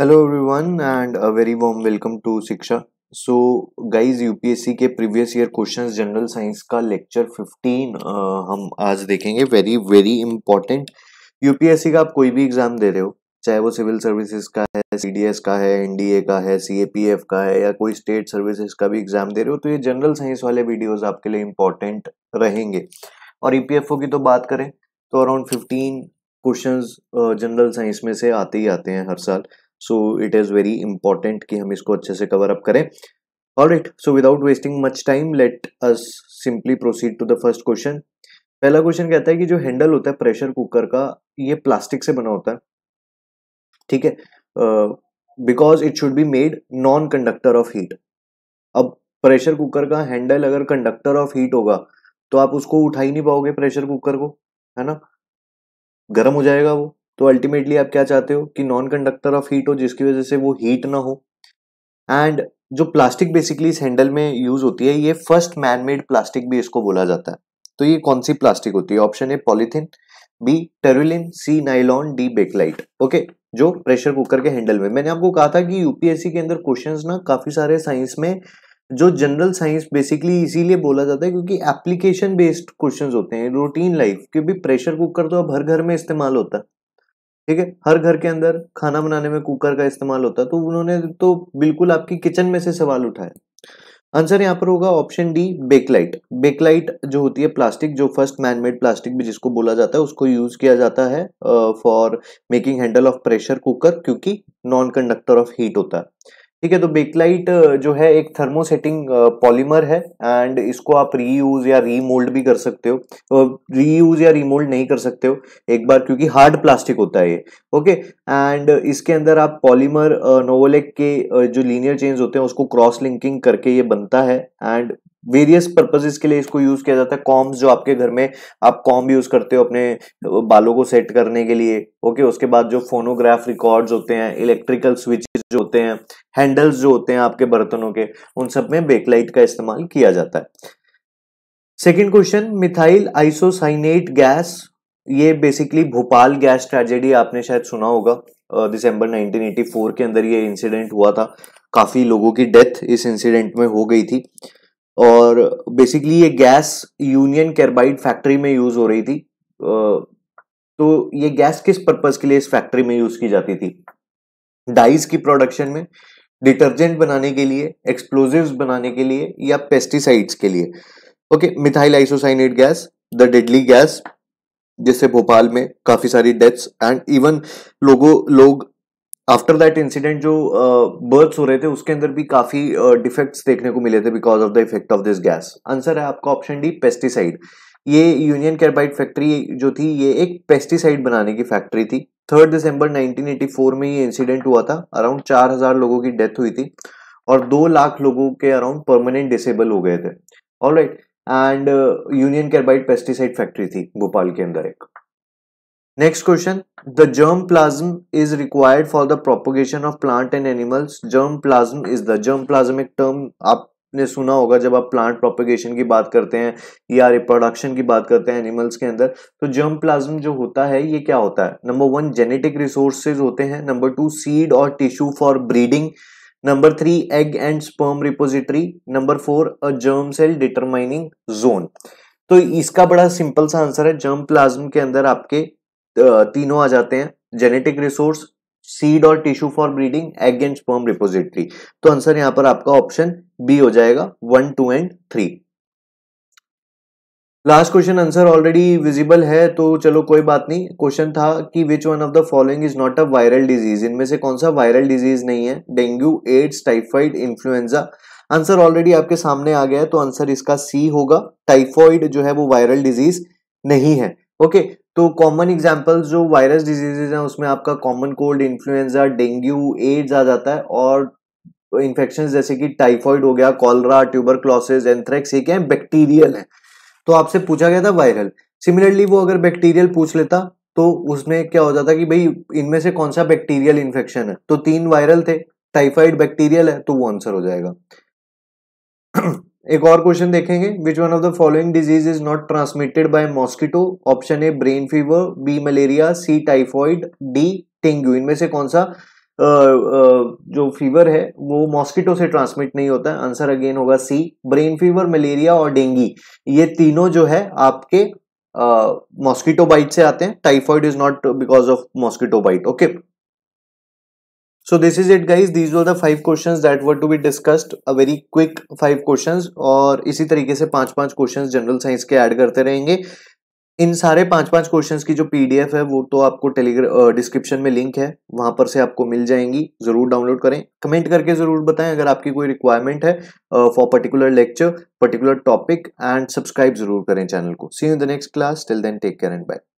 hello everyone and a very warm welcome to Shiksha so guys UPSC के previous year questions general science का lecture 15 uh, हम आज देखेंगे very very important UPSC का आप कोई भी एग्जाम दे रहे हो चाहे वो सिविल सर्विसेज का है सीडीएस का है एनडीए का है सीएपीएफ का है या कोई स्टेट सर्विसेज का भी एग्जाम दे रहे हो तो ये जनरल साइंस वाले वीडियोज आपके लिए इम्पोर्टेंट रहेंगे और ईपीएफओ e की तो बात करें तो around fifteen question general science में से आते ही आते हैं हर साल so it is very important कि हम इसको अच्छे से कवर अप करें all right so without wasting much time let us simply proceed to the first question पहला क्वेश्चन कहता है कि जो हैंडल होता है प्रेशर कुकर का ये प्लास्टिक से बना होता है ठीक है because it should be made non conductor of heat अब प्रेशर कुकर का हैंडल अगर कंडक्टर ऑफ हीट होगा तो आप उसको उठा ही नहीं पाओगे प्रेशर कुकर को है ना गर्म हो जाएगा वो तो अल्टीमेटली आप क्या चाहते हो कि नॉन कंडक्टर ऑफ हीट हो जिसकी वजह से वो हीट ना हो एंड जो प्लास्टिक बेसिकली इस हैंडल में यूज होती है ये फर्स्ट मैन मेड प्लास्टिक भी इसको बोला जाता है तो ये कौन सी प्लास्टिक होती है ऑप्शन है polythene B terylene C nylon D bakelite okay जो प्रेशर कुकर के हैंडल में मैंने आपको कहा था कि यूपीएससी के अंदर क्वेश्चन ना काफी सारे साइंस में जो जनरल साइंस बेसिकली इसीलिए बोला जाता है क्योंकि एप्लीकेशन बेस्ड क्वेश्चंस होते हैं रूटीन लाइफ क्योंकि प्रेशर कुकर तो अब हर घर में इस्तेमाल होता है ठीक है हर घर के अंदर खाना बनाने में कुकर का इस्तेमाल होता है तो उन्होंने तो बिल्कुल आपकी किचन में से सवाल उठाया आंसर यहाँ पर होगा ऑप्शन डी बेकलाइट बेकलाइट जो होती है प्लास्टिक जो फर्स्ट मैनमेड प्लास्टिक भी जिसको बोला जाता है उसको यूज किया जाता है for making handle of pressure cooker क्योंकि नॉन कंडक्टर ऑफ हीट होता है ठीक है तो बेकलाइट uh, जो है एक थर्मोसेटिंग पॉलीमर uh, है एंड इसको आप रीयूज या रीमोल्ड भी कर सकते हो रीयूज uh, या रीमोल्ड नहीं कर सकते हो एक बार क्योंकि हार्ड प्लास्टिक होता है ये ओके एंड इसके अंदर आप पॉलीमर नोवोलेक के जो लीनियर चेंज होते हैं उसको क्रॉस लिंकिंग करके ये बनता है एंड वेरियस पर्पजेस के लिए इसको यूज किया जाता है कॉम्स जो आपके घर में आप कॉम यूज करते हो अपने बालों को सेट करने के लिए ओके उसके बाद जो फोनोग्राफ रिकॉर्ड्स होते हैं इलेक्ट्रिकल स्विचेस जो होते हैं हैंडल्स जो होते हैं आपके बर्तनों के उन सब में बेकलाइट का इस्तेमाल किया जाता है second question methyl isocyanate gas ये बेसिकली भोपाल गैस ट्रेजेडी आपने शायद सुना होगा दिसंबर 1984 के अंदर ये इंसिडेंट हुआ था काफी लोगों की डेथ इस इंसिडेंट में हो गई थी और बेसिकली ये गैस यूनियन कैरबाइड फैक्ट्री में यूज हो रही थी तो ये गैस किस पर्पज के लिए इस फैक्ट्री में यूज की जाती थी डाइज की प्रोडक्शन में डिटर्जेंट बनाने के लिए एक्सप्लोजिव बनाने के लिए या पेस्टिसाइड्स के लिए okay methyl isocyanate gas the deadly gas जिससे भोपाल में काफी सारी डेथ्स एंड इवन लोगों लोग आफ्टर दैट इंसिडेंट जो बर्थ्स uh, हो रहे थे उसके अंदर भी काफी डिफेक्ट्स uh, देखने को मिले थे because of the effect of this gas answer है आपका ऑप्शन डी पेस्टिसाइड ये यूनियन कैरबाइट फैक्ट्री जो थी ये एक पेस्टिसाइड बनाने की फैक्ट्री थी थर्ड दिसंबर 1984 में ये इंसिडेंट हुआ था अराउंड 4000 लोगों की डेथ हुई थी और दो लाख लोगों के अराउंड परमानेंट डिसेबल हो गए थे all and Union Carbide pesticide factory थी भोपाल के अंदर एक germplasm is required for the propagation of plant and animals germplasm is the germplasm एक term आपने सुना होगा जब आप प्लांट प्रोपोगेशन की बात करते हैं या रिप्रोडक्शन की बात करते हैं एनिमल्स के अंदर तो जर्म प्लाज्म जो होता है ये क्या होता है नंबर वन जेनेटिक रिसोर्सेज होते हैं नंबर टू सीड और tissue for breeding number three egg and sperm repository number four a germ cell determining zone तो इसका बड़ा सिंपल सा आंसर है जर्म प्लाज्म के अंदर आपके तीनों आ जाते हैं जेनेटिक रिसोर्स सीड और tissue for breeding egg and sperm repository तो आंसर यहां पर आपका ऑप्शन बी हो जाएगा one two and three last question answer already visible है तो चलो कोई बात नहीं क्वेश्चन था कि which one of the following is not a viral disease इनमें से कौन सा वायरल डिजीज नहीं है dengue AIDS typhoid influenza answer already आपके सामने आ गया है तो आंसर इसका सी होगा टाइफॉइड जो है वो वायरल डिजीज नहीं है ओके तो कॉमन एग्जाम्पल जो वायरस डिजीजेज हैं उसमें आपका common cold influenza dengue AIDS आ जाता है और इन्फेक्शन जैसे कि टाइफॉइड हो गया कॉलरा ट्यूबर क्लॉसेज एंथ्रेक्स ये क्या है बैक्टीरियल है तो आपसे पूछा गया था वायरल सिमिलरली वो अगर बैक्टीरियल पूछ लेता तो उसमें क्या हो जाता कि भाई इनमें से कौन सा बैक्टीरियल इन्फेक्शन है तो तीन वायरल थे टाइफाइड बैक्टीरियल है तो वो आंसर हो जाएगा एक और क्वेश्चन देखेंगे which one of the following disease is not transmitted by mosquito option A brain fever B malaria C typhoid D dengue इनमें से कौन सा जो फीवर है वो मॉस्किटो से ट्रांसमिट नहीं होता है आंसर अगेन होगा सी ब्रेन फीवर मलेरिया और डेंगी ये तीनों जो है आपके मॉस्किटो बाइट से आते हैं typhoid is not because of mosquito bite okay so this is it guys these were the five questions that were to be discussed a very quick five questions और इसी तरीके से पांच पांच questions जनरल साइंस के add करते रहेंगे इन सारे पांच पांच क्वेश्चंस की जो पीडीएफ है वो तो आपको टेलीग्राम डिस्क्रिप्शन में लिंक है वहां पर से आपको मिल जाएंगी जरूर डाउनलोड करें कमेंट करके जरूर बताएं अगर आपकी कोई रिक्वायरमेंट है for particular lecture particular topic and subscribe जरूर करें चैनल को see in the next class till then take care and bye